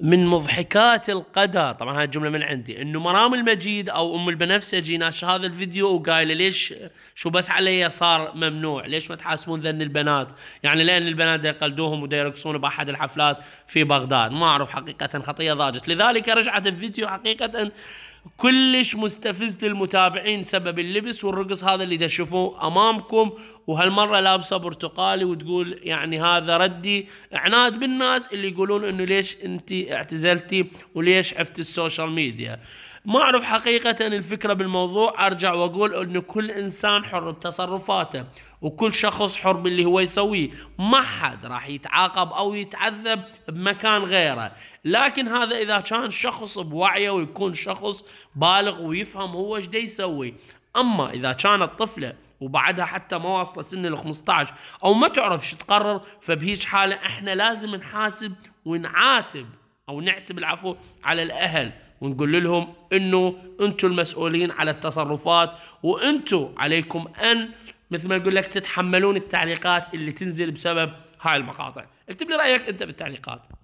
من مضحكات القدر طبعا هاي الجمله من عندي انه مرام المجيد او ام البنفسجي ناش هذا الفيديو وقايله ليش شو بس علي صار ممنوع ليش ما تحاسبون ذن البنات يعني لان البنات دا يقلدوهم ودا يرقصون باحد الحفلات في بغداد ما اعرف حقيقه خطيه ضاجت لذلك رجعت الفيديو حقيقه كلش مستفز للمتابعين سبب اللبس والرقص هذا اللي تشوفوه امامكم وهالمره لابسه برتقالي وتقول يعني هذا ردي عناد بالناس اللي يقولون انه ليش انت اعتزلتي وليش عفتي السوشيال ميديا ما اعرف حقيقه الفكره بالموضوع ارجع واقول انه كل انسان حر بتصرفاته وكل شخص حر باللي هو يسويه ما حد راح يتعاقب او يتعذب بمكان غيره لكن هذا اذا كان شخص بوعيه ويكون شخص بالغ ويفهم هو ايش يسوي اما اذا كانت طفله وبعدها حتى ما واصله سن ال 15 او ما تعرف شو تقرر فبهيج حاله احنا لازم نحاسب ونعاتب او نعتب العفو على الاهل ونقول لهم انه انتم المسؤولين على التصرفات وانتم عليكم ان مثل ما يقول لك تتحملون التعليقات اللي تنزل بسبب هاي المقاطع اكتب لي رايك انت بالتعليقات